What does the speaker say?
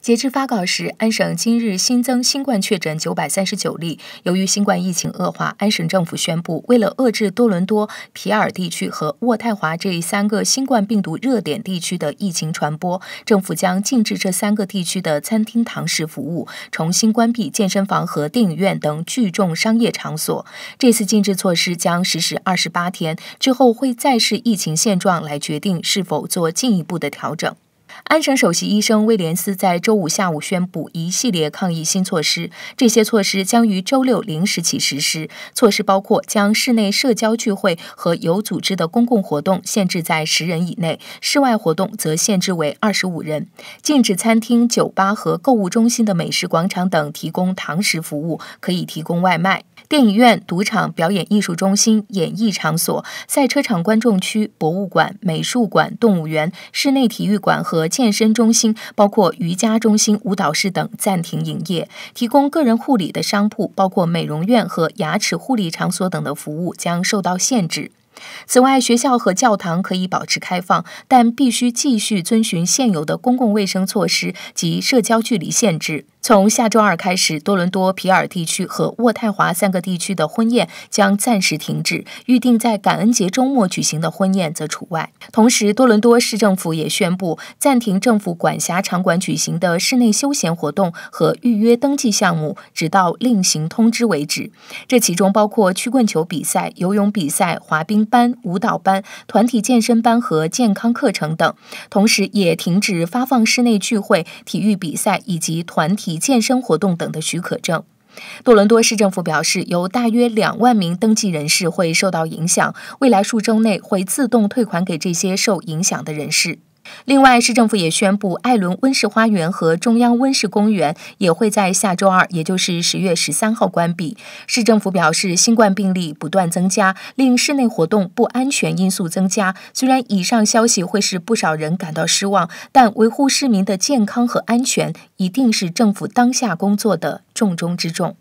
截至发稿时，安省今日新增新冠确诊九百三十九例。由于新冠疫情恶化，安省政府宣布，为了遏制多伦多、皮尔地区和渥太华这三个新冠病毒热点地区的疫情传播，政府将禁止这三个地区的餐厅堂食服务，重新关闭健身房和电影院等聚众商业场所。这次禁制措施将实施二十八天，之后会再视疫情现状来决定是否做进一步的调整。安省首席医生威廉斯在周五下午宣布一系列抗疫新措施，这些措施将于周六零时起实施。措施包括将室内社交聚会和有组织的公共活动限制在十人以内，室外活动则限制为二十五人。禁止餐厅、酒吧和购物中心的美食广场等提供堂食服务，可以提供外卖。电影院、赌场、表演艺术中心、演艺场所、赛车场观众区、博物馆、美术馆、动物园、室内体育馆和。健身中心，包括瑜伽中心、舞蹈室等暂停营业；提供个人护理的商铺，包括美容院和牙齿护理场所等的服务将受到限制。此外，学校和教堂可以保持开放，但必须继续遵循现有的公共卫生措施及社交距离限制。从下周二开始，多伦多、皮尔地区和渥太华三个地区的婚宴将暂时停止。预定在感恩节周末举行的婚宴则除外。同时，多伦多市政府也宣布暂停政府管辖场馆举行的室内休闲活动和预约登记项目，直到另行通知为止。这其中包括曲棍球比赛、游泳比赛、滑冰班、舞蹈班、团体健身班和健康课程等。同时，也停止发放室内聚会、体育比赛以及团体。以健身活动等的许可证，多伦多市政府表示，有大约两万名登记人士会受到影响，未来数周内会自动退款给这些受影响的人士。另外，市政府也宣布，艾伦温室花园和中央温室公园也会在下周二，也就是十月十三号关闭。市政府表示，新冠病例不断增加，令室内活动不安全因素增加。虽然以上消息会使不少人感到失望，但维护市民的健康和安全一定是政府当下工作的重中之重。